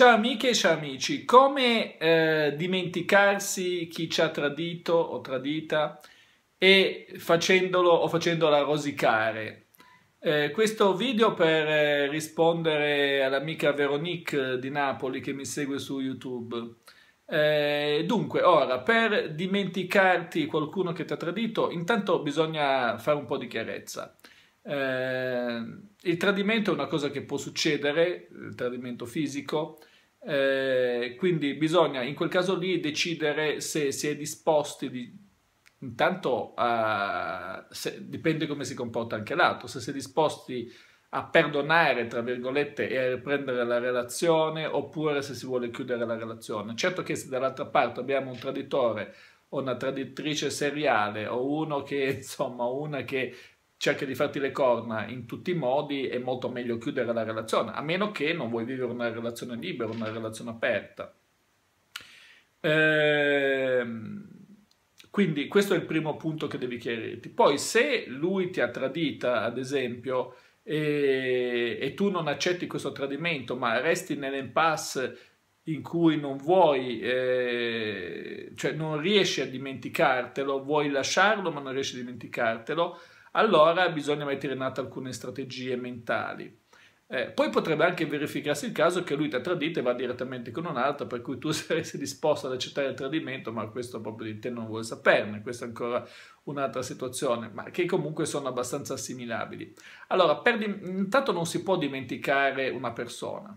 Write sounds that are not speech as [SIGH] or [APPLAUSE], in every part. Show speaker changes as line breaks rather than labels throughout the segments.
Ciao amiche e ciao amici, come eh, dimenticarsi chi ci ha tradito o tradita e facendolo o facendola rosicare? Eh, questo video per eh, rispondere all'amica Veronique eh, di Napoli che mi segue su YouTube. Eh, dunque, ora, per dimenticarti qualcuno che ti ha tradito, intanto bisogna fare un po' di chiarezza. Eh, il tradimento è una cosa che può succedere, il tradimento fisico, eh, quindi bisogna in quel caso lì decidere se si è disposti di, intanto uh, se, dipende come si comporta anche l'altro, se si è disposti a perdonare, tra virgolette, e a riprendere la relazione, oppure se si vuole chiudere la relazione. Certo che se dall'altra parte abbiamo un traditore o una traditrice seriale o uno che, [LAUGHS] insomma, una che cerca di farti le corna in tutti i modi, è molto meglio chiudere la relazione, a meno che non vuoi vivere una relazione libera, una relazione aperta. Ehm, quindi questo è il primo punto che devi chiarirti. Poi se lui ti ha tradita, ad esempio, e, e tu non accetti questo tradimento, ma resti nell'impasse in cui non vuoi, eh, cioè non riesci a dimenticartelo, vuoi lasciarlo ma non riesci a dimenticartelo, allora bisogna mettere in atto alcune strategie mentali. Eh, poi potrebbe anche verificarsi il caso che lui ti ha tradito e va direttamente con un'altra, per cui tu [LAUGHS] saresti disposto ad accettare il tradimento, ma questo proprio di te non vuole saperne, questa è ancora un'altra situazione, ma che comunque sono abbastanza assimilabili. Allora, per, intanto non si può dimenticare una persona,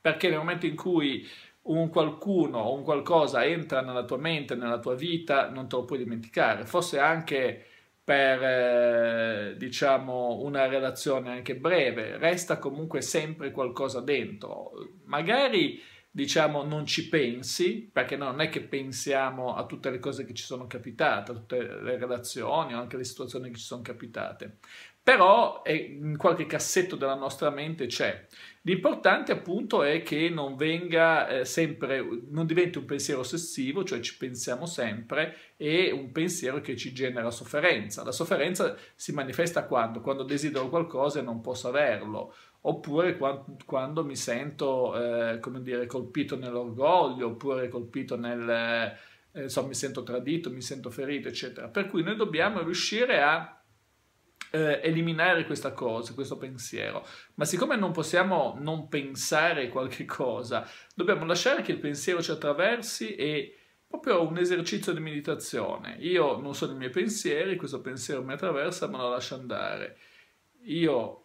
perché nel momento in cui un qualcuno o un qualcosa entra nella tua mente, nella tua vita, non te lo puoi dimenticare, forse anche per eh, diciamo una relazione anche breve, resta comunque sempre qualcosa dentro. Magari diciamo non ci pensi, perché non è che pensiamo a tutte le cose che ci sono capitate, a tutte le relazioni o anche le situazioni che ci sono capitate, però eh, in qualche cassetto della nostra mente c'è. L'importante appunto è che non venga eh, sempre, non diventi un pensiero ossessivo, cioè ci pensiamo sempre, e un pensiero che ci genera sofferenza. La sofferenza si manifesta quando? Quando desidero qualcosa e non posso averlo, oppure quando, quando mi sento, eh, come dire, colpito nell'orgoglio, oppure colpito nel, eh, insomma, mi sento tradito, mi sento ferito, eccetera. Per cui noi dobbiamo riuscire a eh, eliminare questa cosa, questo pensiero. Ma siccome non possiamo non pensare qualche cosa, dobbiamo lasciare che il pensiero ci attraversi e proprio un esercizio di meditazione. Io non sono i miei pensieri, questo pensiero mi attraversa, ma lo lascio andare. Io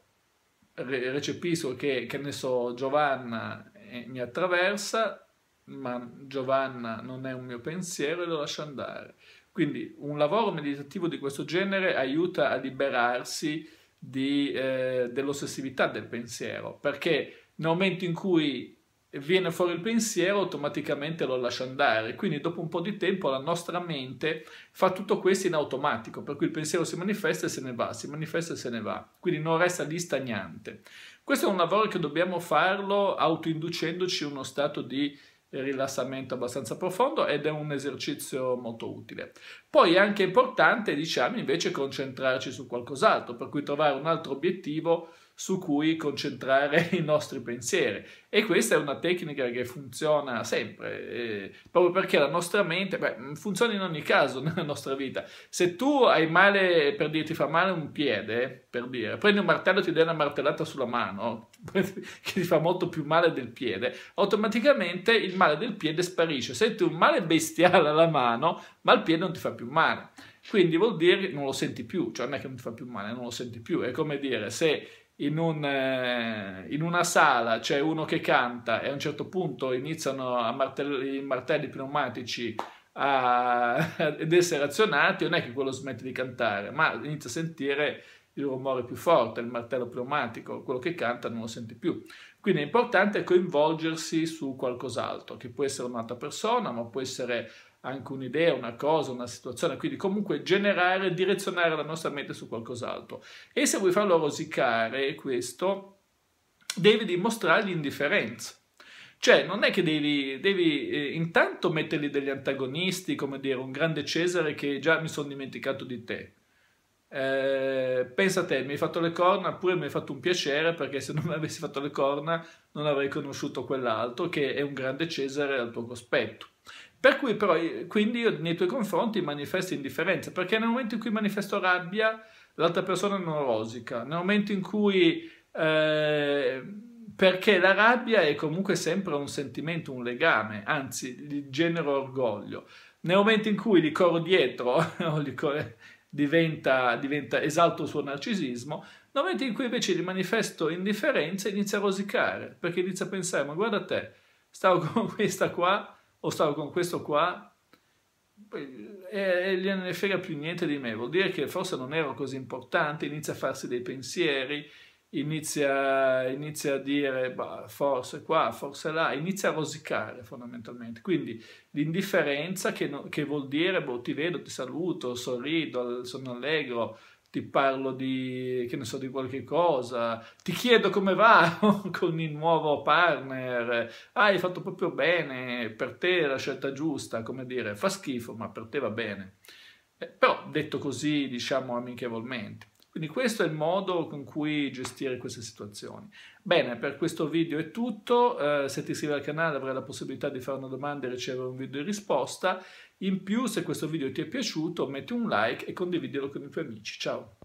re- recepisco che, che ne so, Giovanna eh, mi attraversa, ma Giovanna non è un mio pensiero e lo lascio andare. Quindi un lavoro meditativo di questo genere aiuta a liberarsi di, eh, dell'ossessività del pensiero, perché nel momento in cui viene fuori il pensiero automaticamente lo lascia andare, quindi dopo un po' di tempo la nostra mente fa tutto questo in automatico, per cui il pensiero si manifesta e se ne va, si manifesta e se ne va, quindi non resta lì stagnante. Questo è un lavoro che dobbiamo farlo autoinducendoci in uno stato di rilassamento abbastanza profondo ed è un esercizio molto utile. Poi è anche importante, diciamo, invece concentrarci su qualcos'altro, per cui trovare un altro obiettivo su cui concentrare [LAUGHS] i nostri pensieri. E questa è una tecnica che funziona sempre, eh, proprio perché la nostra mente, beh, mm, funziona in ogni caso [LAUGHS] nella nostra vita. Se tu hai male, per dire, ti fa male un piede, per dire, prendi un martello e ti dai una martellata sulla mano, [LAUGHS] che ti fa molto più male del piede, automaticamente il male del piede sparisce. Senti un male bestiale alla mano, ma il piede non ti fa più male. Quindi vuol dire che non lo senti più, cioè non è che non ti fa più male, non lo senti più. È come dire, se in, un, eh, in, una sala c'è uno che canta e a un certo punto iniziano a martell- i martelli pneumatici a, ad [LAUGHS] essere azionati, non è che quello smette di cantare, ma inizia a sentire il rumore più forte, il martello pneumatico, quello che canta non lo sente più. Quindi è importante coinvolgersi su qualcos'altro, che può essere un'altra persona, ma può essere anche un'idea, una cosa, una situazione, quindi comunque generare, direzionare la nostra mente su qualcos'altro. E se vuoi farlo rosicare questo, devi dimostrare l'indifferenza. Cioè, non è che devi, devi eh, intanto mettergli degli antagonisti, come dire, un grande Cesare che già mi sono dimenticato di te. Eh, pensa a te, mi hai fatto le corna, pure mi hai fatto un piacere perché se non mi [LAUGHS] avessi fatto le corna non avrei conosciuto quell'altro che è un grande Cesare al tuo cospetto. Per cui però, eh, quindi io nei tuoi confronti manifesto indifferenza, perché nel momento in cui manifesto rabbia, l'altra persona non rosica, nel momento in cui... Eh, perché la rabbia è comunque sempre un sentimento, un legame, anzi gli genero orgoglio. Nel momento in cui gli corro dietro, [LAUGHS] li corro, diventa, diventa esalto il suo narcisismo, nel momento in cui invece gli manifesto indifferenza inizia a rosicare, perché inizia a pensare, ma guarda te, stavo [LAUGHS] con questa qua, o stavo con questo qua e, eh, eh, non ne frega più niente di me, vuol dire che forse non ero così importante, inizia a farsi dei pensieri, inizia, inizia a dire bah, forse qua, forse là, inizia a rosicare fondamentalmente. Quindi l'indifferenza che, no, che, vuol dire boh, ti vedo, ti saluto, sorrido, sono allegro, ti parlo di, che ne so, di qualche cosa, ti chiedo come va [LAUGHS] con il nuovo partner, ah, hai fatto proprio bene, per te è la scelta giusta, come dire, fa schifo, ma per te va bene. Eh, però detto così, diciamo amichevolmente. Quindi questo è il modo con cui gestire queste situazioni. Bene, per questo video è tutto, eh, se ti iscrivi al canale avrai la possibilità di fare una domanda e ricevere un video in risposta, in più se questo video ti è piaciuto metti un like e condividilo con i tuoi amici, ciao!